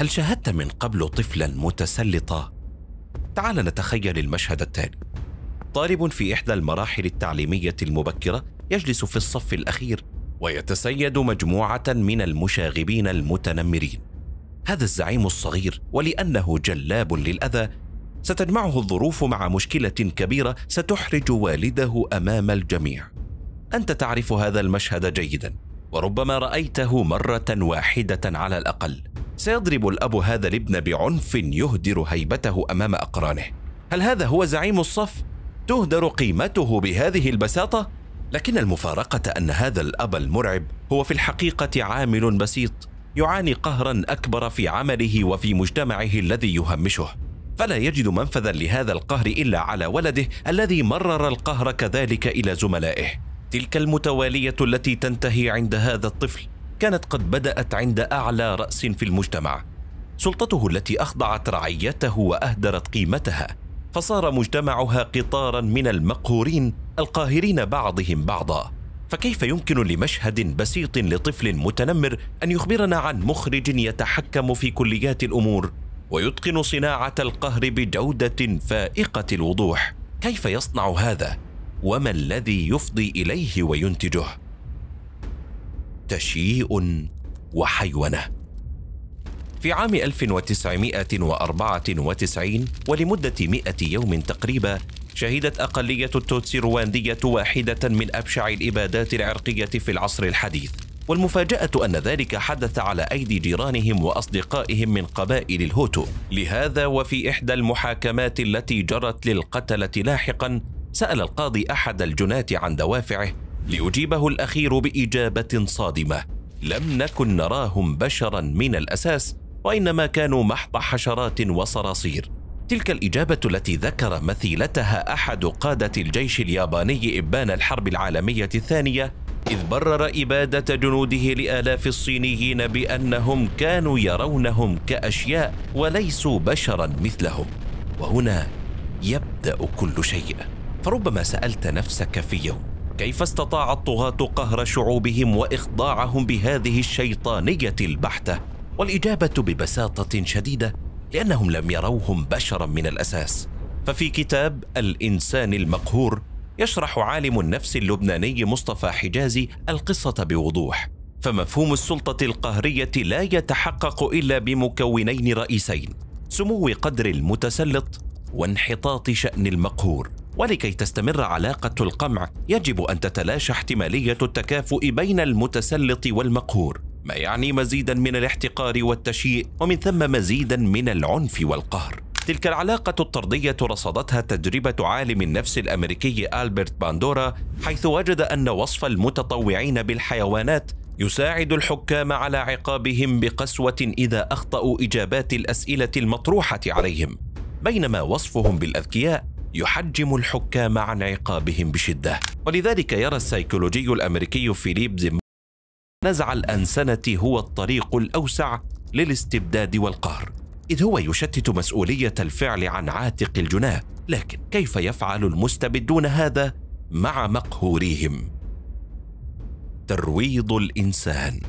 هل شاهدت من قبل طفلا متسلطا؟ تعال نتخيل المشهد التالي طالب في إحدى المراحل التعليمية المبكرة يجلس في الصف الأخير ويتسيد مجموعة من المشاغبين المتنمرين هذا الزعيم الصغير ولأنه جلاب للأذى ستجمعه الظروف مع مشكلة كبيرة ستحرج والده أمام الجميع أنت تعرف هذا المشهد جيدا وربما رأيته مرة واحدة على الأقل سيضرب الأب هذا الابن بعنف يهدر هيبته أمام أقرانه هل هذا هو زعيم الصف؟ تهدر قيمته بهذه البساطة؟ لكن المفارقة أن هذا الأب المرعب هو في الحقيقة عامل بسيط يعاني قهرا أكبر في عمله وفي مجتمعه الذي يهمشه فلا يجد منفذا لهذا القهر إلا على ولده الذي مرر القهر كذلك إلى زملائه تلك المتوالية التي تنتهي عند هذا الطفل كانت قد بدأت عند أعلى رأس في المجتمع سلطته التي أخضعت رعيته وأهدرت قيمتها فصار مجتمعها قطارا من المقهورين القاهرين بعضهم بعضا فكيف يمكن لمشهد بسيط لطفل متنمر ان يخبرنا عن مخرج يتحكم في كليات الامور ويتقن صناعه القهر بجوده فائقه الوضوح كيف يصنع هذا وما الذي يفضي اليه وينتجه تشييء وحيونه. في عام 1994 ولمدة 100 يوم تقريبا شهدت أقلية التوتسي الرواندية واحدة من أبشع الإبادات العرقية في العصر الحديث والمفاجأة أن ذلك حدث على أيدي جيرانهم وأصدقائهم من قبائل الهوتو لهذا وفي إحدى المحاكمات التي جرت للقتلة لاحقا سأل القاضي أحد الجناة عن دوافعه ليجيبه الأخير بإجابة صادمة لم نكن نراهم بشرا من الأساس وإنما كانوا محض حشرات وصراصير تلك الإجابة التي ذكر مثيلتها أحد قادة الجيش الياباني إبان الحرب العالمية الثانية إذ برر إبادة جنوده لآلاف الصينيين بأنهم كانوا يرونهم كأشياء وليسوا بشرا مثلهم وهنا يبدأ كل شيء فربما سألت نفسك في يوم كيف استطاع الطغاة قهر شعوبهم واخضاعهم بهذه الشيطانية البحتة؟ والاجابة ببساطة شديدة لانهم لم يروهم بشرا من الاساس. ففي كتاب الانسان المقهور يشرح عالم النفس اللبناني مصطفى حجازي القصة بوضوح. فمفهوم السلطة القهرية لا يتحقق الا بمكونين رئيسين: سمو قدر المتسلط وانحطاط شأن المقهور. ولكي تستمر علاقة القمع يجب أن تتلاشى احتمالية التكافؤ بين المتسلط والمقهور ما يعني مزيدا من الاحتقار والتشييء ومن ثم مزيدا من العنف والقهر تلك العلاقة الطردية رصدتها تجربة عالم النفس الأمريكي ألبرت باندورا حيث وجد أن وصف المتطوعين بالحيوانات يساعد الحكام على عقابهم بقسوة إذا أخطأوا إجابات الأسئلة المطروحة عليهم بينما وصفهم بالأذكياء يحجم الحكام عن عقابهم بشدة ولذلك يرى السيكولوجي الأمريكي فيليب زيم نزع الأنسنة هو الطريق الأوسع للاستبداد والقهر إذ هو يشتت مسؤولية الفعل عن عاتق الجناه لكن كيف يفعل المستبدون هذا مع مقهوريهم ترويض الإنسان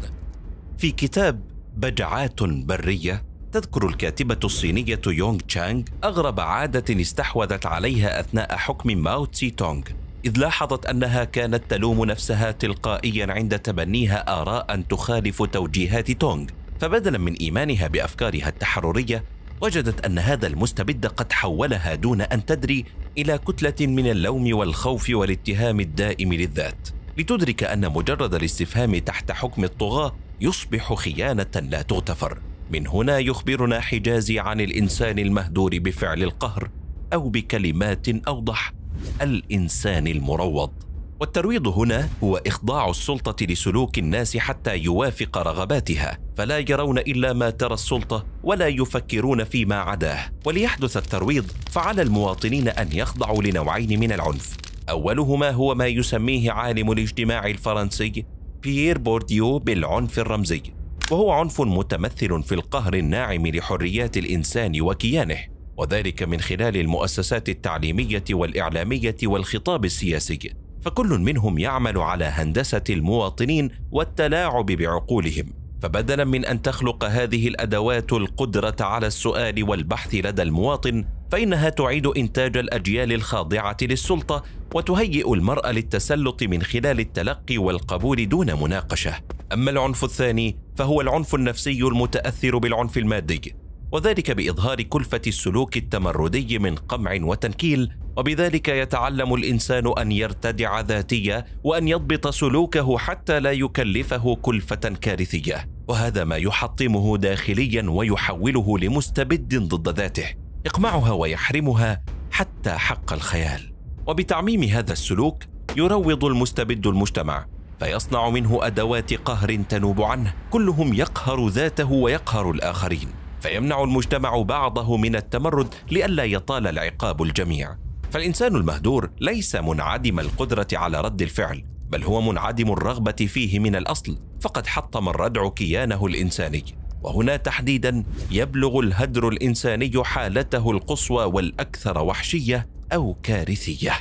في كتاب بجعات برية تذكر الكاتبة الصينية يونغ تشانغ أغرب عادة استحوذت عليها أثناء حكم ماو تسي تونغ إذ لاحظت أنها كانت تلوم نفسها تلقائيا عند تبنيها آراء تخالف توجيهات تونغ فبدلا من إيمانها بأفكارها التحررية وجدت أن هذا المستبد قد حولها دون أن تدري إلى كتلة من اللوم والخوف والاتهام الدائم للذات لتدرك أن مجرد الاستفهام تحت حكم الطغاة يصبح خيانة لا تغتفر من هنا يخبرنا حجازي عن الانسان المهدور بفعل القهر او بكلمات اوضح الانسان المروض والترويض هنا هو اخضاع السلطه لسلوك الناس حتى يوافق رغباتها فلا يرون الا ما ترى السلطه ولا يفكرون فيما عداه وليحدث الترويض فعلى المواطنين ان يخضعوا لنوعين من العنف اولهما هو ما يسميه عالم الاجتماع الفرنسي بيير بورديو بالعنف الرمزي وهو عنف متمثل في القهر الناعم لحريات الانسان وكيانه وذلك من خلال المؤسسات التعليميه والاعلاميه والخطاب السياسي فكل منهم يعمل على هندسه المواطنين والتلاعب بعقولهم فبدلا من ان تخلق هذه الادوات القدره على السؤال والبحث لدى المواطن فإنها تعيد إنتاج الأجيال الخاضعة للسلطة وتهيئ المرأة للتسلط من خلال التلقي والقبول دون مناقشة. أما العنف الثاني فهو العنف النفسي المتأثر بالعنف المادي، وذلك بإظهار كلفة السلوك التمردي من قمع وتنكيل، وبذلك يتعلم الإنسان أن يرتدع ذاتية وأن يضبط سلوكه حتى لا يكلفه كلفة كارثية، وهذا ما يحطمه داخليا ويحوله لمستبد ضد ذاته. يقمعها ويحرمها حتى حق الخيال وبتعميم هذا السلوك يروض المستبد المجتمع فيصنع منه أدوات قهر تنوب عنه كلهم يقهر ذاته ويقهر الآخرين فيمنع المجتمع بعضه من التمرد لئلا يطال العقاب الجميع فالإنسان المهدور ليس منعدم القدرة على رد الفعل بل هو منعدم الرغبة فيه من الأصل فقد حطم الردع كيانه الإنساني وهنا تحديدا يبلغ الهدر الانساني حالته القصوى والاكثر وحشيه او كارثيه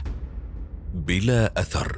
بلا اثر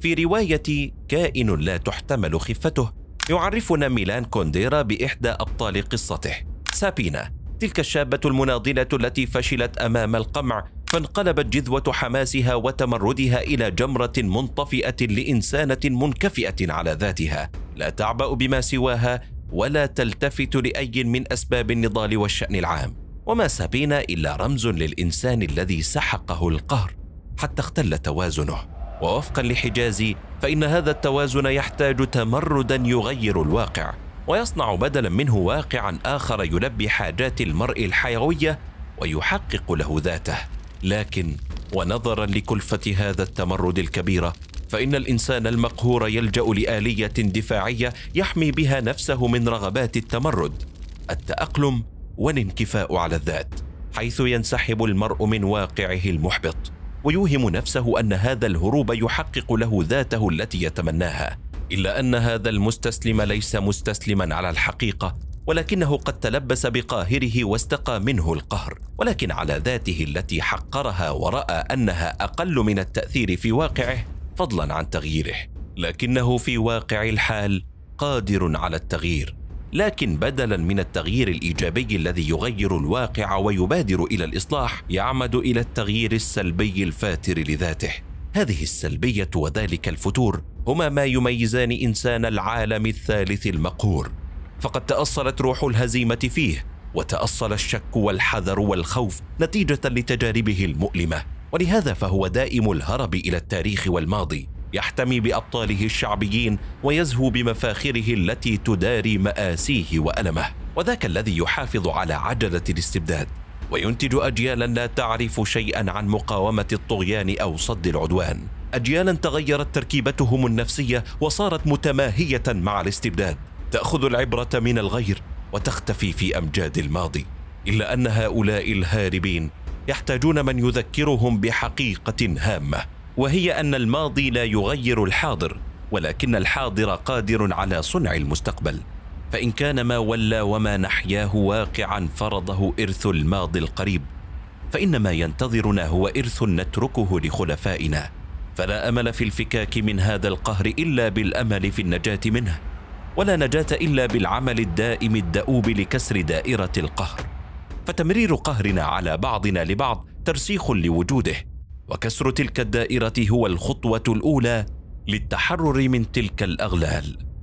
في روايه كائن لا تحتمل خفته يعرفنا ميلان كونديرا باحدى ابطال قصته سابينا تلك الشابه المناضله التي فشلت امام القمع فانقلبت جذوه حماسها وتمردها الى جمره منطفئه لانسانه منكفئه على ذاتها لا تعبا بما سواها ولا تلتفت لاي من اسباب النضال والشان العام وما سابينا الا رمز للانسان الذي سحقه القهر حتى اختل توازنه ووفقا لحجازي فان هذا التوازن يحتاج تمردا يغير الواقع ويصنع بدلا منه واقعا اخر يلبي حاجات المرء الحيويه ويحقق له ذاته لكن ونظرا لكلفه هذا التمرد الكبيره فإن الإنسان المقهور يلجأ لآلية دفاعية يحمي بها نفسه من رغبات التمرد، التأقلم والانكفاء على الذات، حيث ينسحب المرء من واقعه المحبط، ويوهم نفسه أن هذا الهروب يحقق له ذاته التي يتمناها، إلا أن هذا المستسلم ليس مستسلما على الحقيقة، ولكنه قد تلبس بقاهره واستقى منه القهر ولكن على ذاته التي حقرها وراى انها اقل من التاثير في واقعه فضلا عن تغييره لكنه في واقع الحال قادر على التغيير لكن بدلا من التغيير الايجابي الذي يغير الواقع ويبادر الى الاصلاح يعمد الى التغيير السلبي الفاتر لذاته هذه السلبيه وذلك الفتور هما ما يميزان انسان العالم الثالث المقهور فقد تاصلت روح الهزيمه فيه وتاصل الشك والحذر والخوف نتيجه لتجاربه المؤلمه ولهذا فهو دائم الهرب إلى التاريخ والماضي يحتمي بأبطاله الشعبيين ويزهو بمفاخره التي تداري مآسيه وألمه وذاك الذي يحافظ على عجلة الاستبداد وينتج أجيالا لا تعرف شيئا عن مقاومة الطغيان أو صد العدوان أجيالا تغيرت تركيبتهم النفسية وصارت متماهية مع الاستبداد تأخذ العبرة من الغير وتختفي في أمجاد الماضي إلا أن هؤلاء الهاربين يحتاجون من يذكرهم بحقيقه هامه وهي ان الماضي لا يغير الحاضر ولكن الحاضر قادر على صنع المستقبل فان كان ما ولى وما نحياه واقعا فرضه ارث الماضي القريب فان ما ينتظرنا هو ارث نتركه لخلفائنا فلا امل في الفكاك من هذا القهر الا بالامل في النجاه منه ولا نجاه الا بالعمل الدائم الدؤوب لكسر دائره القهر فتمرير قهرنا على بعضنا لبعض ترسيخ لوجوده وكسر تلك الدائره هو الخطوه الاولى للتحرر من تلك الاغلال